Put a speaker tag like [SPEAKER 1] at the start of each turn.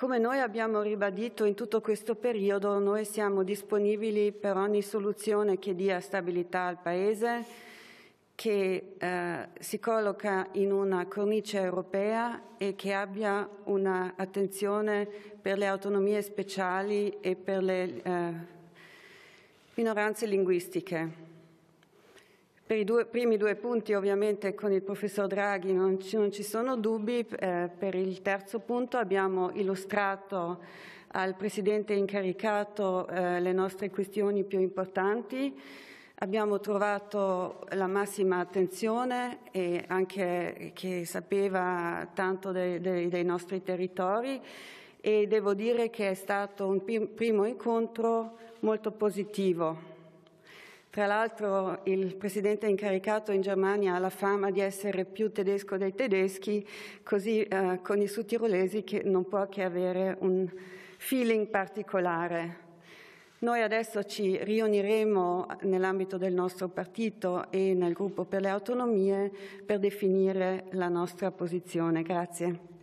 [SPEAKER 1] Come noi abbiamo ribadito in tutto questo periodo, noi siamo disponibili per ogni soluzione che dia stabilità al Paese, che eh, si colloca in una cornice europea e che abbia un'attenzione per le autonomie speciali e per le eh, minoranze linguistiche. Per i due, primi due punti ovviamente con il professor Draghi non ci, non ci sono dubbi, eh, per il terzo punto abbiamo illustrato al Presidente incaricato eh, le nostre questioni più importanti. Abbiamo trovato la massima attenzione e anche che sapeva tanto dei, dei, dei, nostri territori e devo dire che è stato un primo incontro molto positivo. Tra l'altro il presidente incaricato in Germania ha la fama di essere più tedesco dei tedeschi, così eh, con i sudtirolesi che non può che avere un feeling particolare. Noi adesso ci riuniremo nell'ambito del nostro partito e nel gruppo per le autonomie per definire la nostra posizione. Grazie.